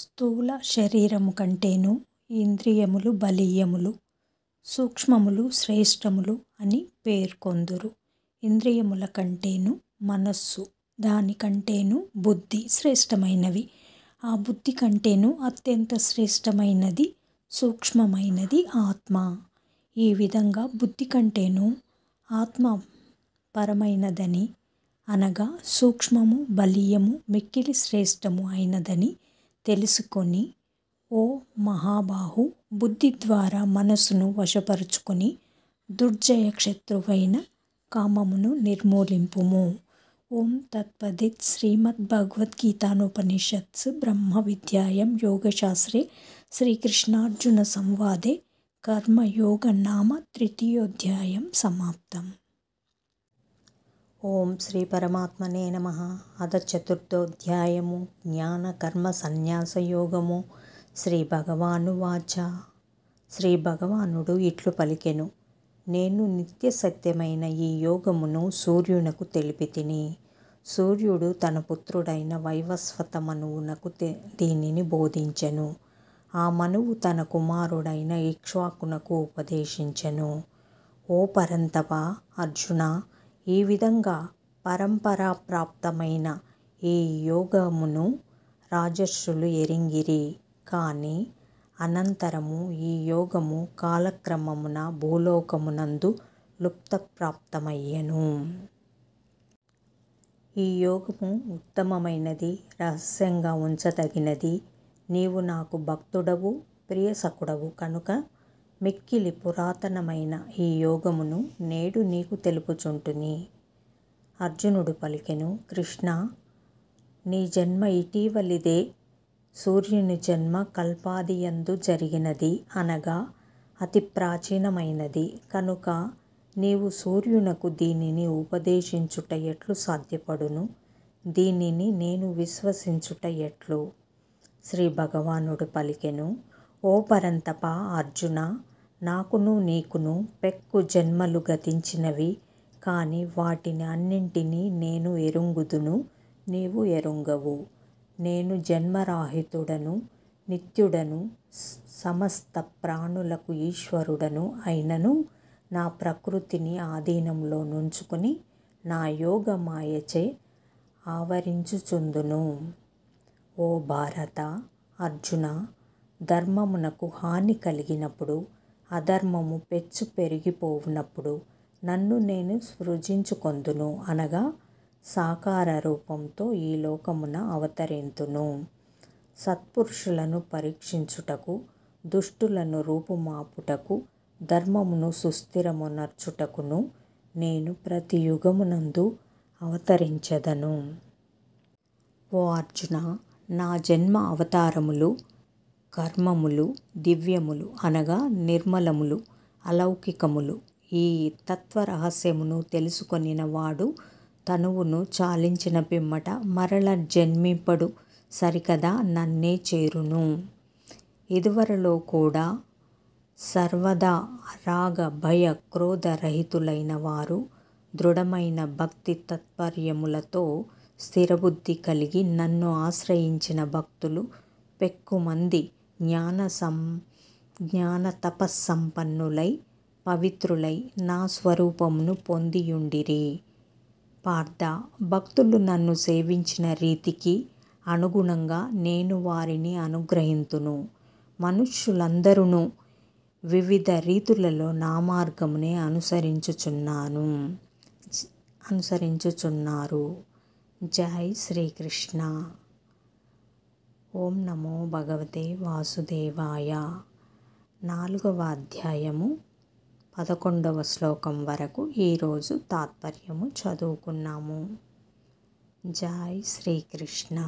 స్థూల శరీరము కంటేను ఇంద్రియములు బలీయములు సూక్ష్మములు శ్రేష్టములు అని పేర్కొందురు ఇంద్రియముల కంటేను మనస్సు దానికంటేను బుద్ధి శ్రేష్టమైనవి ఆ బుద్ధి కంటేను అత్యంత శ్రేష్టమైనది సూక్ష్మమైనది ఆత్మ ఈ విధంగా బుద్ధి కంటేను ఆత్మ పరమైనదని అనగా సూక్ష్మము బలీయము మిక్కిలి శ్రేష్టము అయినదని తెలుసుకొని ఓ మహాబాహు బుద్ధి ద్వారా మనస్సును వశపరుచుకొని దుర్జయ శత్రువైన కామమును నిర్మూలింపుము ఓం తత్పదిత్ శ్రీమద్భగవద్గీతానుపనిషత్సు బ్రహ్మ విద్యాయం యోగశాస్త్రే శ్రీకృష్ణార్జున సంవాదే కర్మయోగ నామ తృతీయోధ్యాయం సమాప్తం ఓం శ్రీ పరమాత్మనే నమ అధ చతుర్థోధ్యాయము జ్ఞాన కర్మ సన్యాస యోగము శ్రీ భగవాను వాచ శ్రీ భగవానుడు ఇట్లు పలికెను నేను నిత్య సత్యమైన ఈ యోగమును సూర్యునకు తెలిపి తిని సూర్యుడు తన పుత్రుడైన వైవస్వత మనువునకు దీనిని బోధించెను ఆ మనువు తన కుమారుడైన ఇక్ష్వాకునకు ఉపదేశించెను ఓ పరంతప అర్జున ఈ విధంగా పరంపరా ప్రాప్తమైన ఈ యోగమును రాజర్షులు ఎరింగిరి కాని అనంతరము ఈ యోగము కాలక్రమమున భూలోకమునందు లుప్తప్రాప్తమయ్యెను ఈ యోగము ఉత్తమమైనది రహస్యంగా ఉంచదగినది నీవు నాకు భక్తుడవు ప్రియసకుడవు కనుక మిక్కిలి పురాతనమైన ఈ యోగమును నేడు నీకు తెలుపుచుంటుని అర్జునుడు పలికెను కృష్ణ నీ జన్మ ఇటీవలిదే సూర్యుని జన్మ కల్పాదియందు జరిగినది అనగా అతి ప్రాచీనమైనది కనుక నీవు సూర్యునకు దీనిని ఉపదేశించుట ఎట్లు సాధ్యపడును దీనిని నేను విశ్వసించుట ఎట్లు శ్రీ భగవానుడు పలికెను ఓ పరంతప అర్జున నాకును నీకును పెక్కు జన్మలు గతించినవి కాని వాటిని అన్నింటినీ నేను ఎరుంగుదును నీవు ఎరుంగవు నేను జన్మరాహితుడను నిత్యుడను సమస్త ప్రాణులకు ఈశ్వరుడను అయినను నా ప్రకృతిని ఆధీనంలో నుంచుకుని నా యోగమాయచే ఆవరించుచుందును ఓ భారత అర్జున ధర్మమునకు హాని కలిగినప్పుడు అధర్మము పెచ్చు పెరిగిపోవునప్పుడు నన్ను నేను సృజించుకొందును అనగా సాకార రూపంతో ఈ లోకమున అవతరింతును సత్పురుషులను పరీక్షించుటకు దుష్టులను రూపుమాపుటకు ధర్మమును సుస్థిరమునర్చుటకును నేను ప్రతి యుగమునందు అవతరించదను ఓ అర్జున నా జన్మ అవతారములు కర్మములు దివ్యములు అనగా నిర్మలములు అలౌకికములు ఈ తత్వరహస్యమును తెలుసుకొనిన వాడు తనువును చాలించిన పిమ్మట మరల జన్మింపడు సరికదా నన్నే చేరును ఇదివరలో కూడా సర్వదా రాగ భయ క్రోధరహితులైన వారు దృఢమైన భక్తి తత్పర్యములతో స్థిరబుద్ధి కలిగి నన్ను ఆశ్రయించిన భక్తులు పెక్కుమంది జ్ఞాన సం జ్ఞాన తపస్సంపన్నులై పవిత్రులై నా స్వరూపమును పొందియుండిరి పార్థ భక్తులు నన్ను సేవించిన రీతికి అనుగుణంగా నేను వారిని అనుగ్రహింతును మనుష్యులందరూ వివిధ రీతులలో నా మార్గమునే అనుసరించుచున్నాను అనుసరించుచున్నారు జై శ్రీకృష్ణ ఓం నమో భగవతే వాసుదేవాయ నాలుగవ అధ్యాయము పదకొండవ శ్లోకం వరకు ఈరోజు తాత్పర్యము చదువుకున్నాము జై శ్రీకృష్ణ